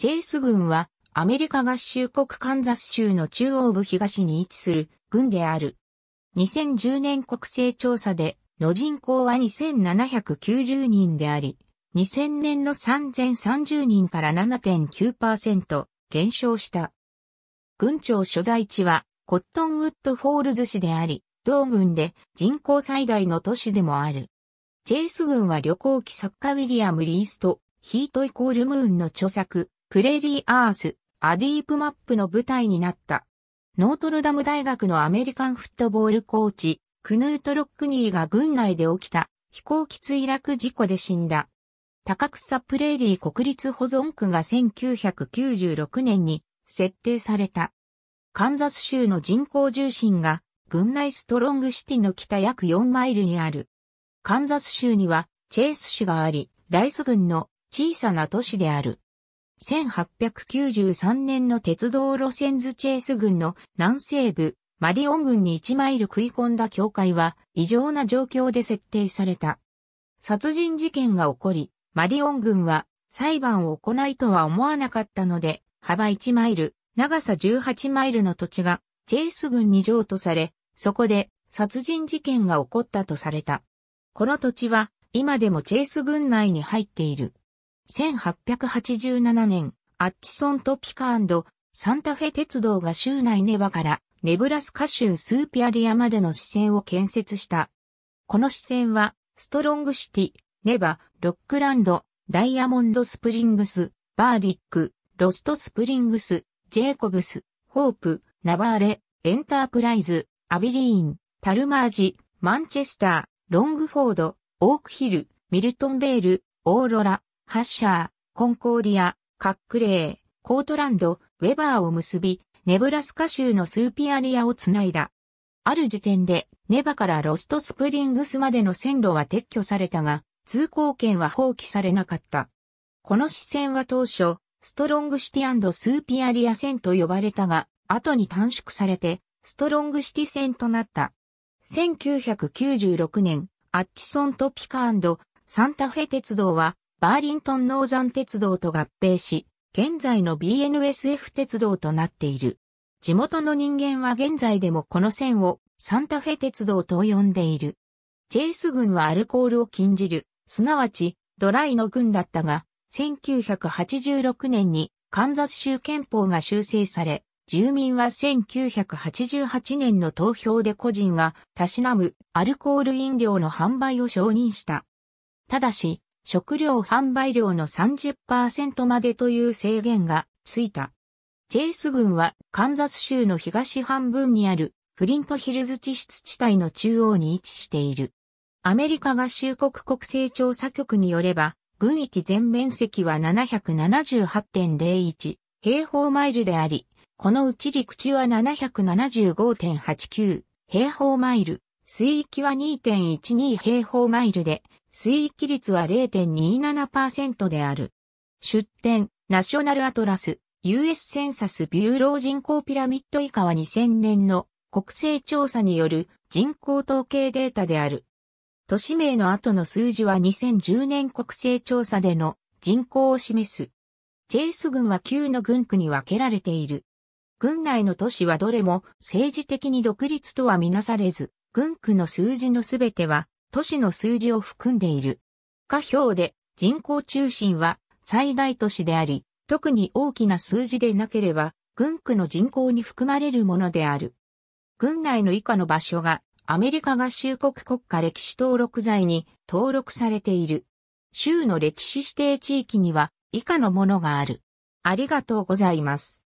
チェイス軍はアメリカ合衆国カンザス州の中央部東に位置する軍である。2010年国勢調査での人口は2790人であり、2000年の3030人から7.9%減少した。軍庁所在地はコットンウッドフォールズ市であり、同軍で人口最大の都市でもある。チェイス軍は旅行機作家ウィリアム・リースト、ヒートイコールムーンの著作、プレリーアース、アディープマップの舞台になった。ノートルダム大学のアメリカンフットボールコーチ、クヌート・ロックニーが軍内で起きた飛行機墜落事故で死んだ。高草プレーリー国立保存区が1996年に設定された。カンザス州の人口重心が軍内ストロングシティの北約4マイルにある。カンザス州にはチェイス市があり、ライス郡の小さな都市である。1893年の鉄道路線図チェース軍の南西部、マリオン軍に1マイル食い込んだ教会は異常な状況で設定された。殺人事件が起こり、マリオン軍は裁判を行いとは思わなかったので、幅1マイル、長さ18マイルの土地がチェース軍に譲渡され、そこで殺人事件が起こったとされた。この土地は今でもチェース軍内に入っている。1887年、アッチソントピカサンタフェ鉄道が州内ネバからネブラスカ州スーピアリアまでの支線を建設した。この支線は、ストロングシティ、ネバ、ロックランド、ダイヤモンドスプリングス、バーディック、ロストスプリングス、ジェイコブス、ホープ、ナバーレ、エンタープライズ、アビリーン、タルマージ、マンチェスター、ロングフォード、オークヒル、ミルトンベール、オーロラ、ハッシャー、コンコーディア、カックレー、コートランド、ウェバーを結び、ネブラスカ州のスーピアリアをつないだ。ある時点で、ネバからロストスプリングスまでの線路は撤去されたが、通行権は放棄されなかった。この支線は当初、ストロングシティスーピアリア線と呼ばれたが、後に短縮されて、ストロングシティ線となった。1996年、アッチソントピカサンタフェ鉄道は、バーリントンノーザン鉄道と合併し、現在の BNSF 鉄道となっている。地元の人間は現在でもこの線をサンタフェ鉄道と呼んでいる。チェイス軍はアルコールを禁じる、すなわちドライの軍だったが、1986年にカンザス州憲法が修正され、住民は1988年の投票で個人がたしなむアルコール飲料の販売を承認した。ただし、食料販売量の30%までという制限がついた。チェイス軍はカンザス州の東半分にあるフリントヒルズ地質地帯の中央に位置している。アメリカ合衆国国勢調査局によれば、軍域全面積は778.01平方マイルであり、このうち陸地は775.89平方マイル、水域は2.12平方マイルで、水域率は0.27%である。出展、ナショナルアトラス、US センサスビューロー人口ピラミッド以下は2000年の国勢調査による人口統計データである。都市名の後の数字は2010年国勢調査での人口を示す。チェイス軍は9の軍区に分けられている。軍内の都市はどれも政治的に独立とはみなされず、軍区の数字のすべては都市の数字を含んでいる。下表で人口中心は最大都市であり、特に大きな数字でなければ、軍区の人口に含まれるものである。軍内の以下の場所が、アメリカ合衆国国家歴史登録財に登録されている。州の歴史指定地域には以下のものがある。ありがとうございます。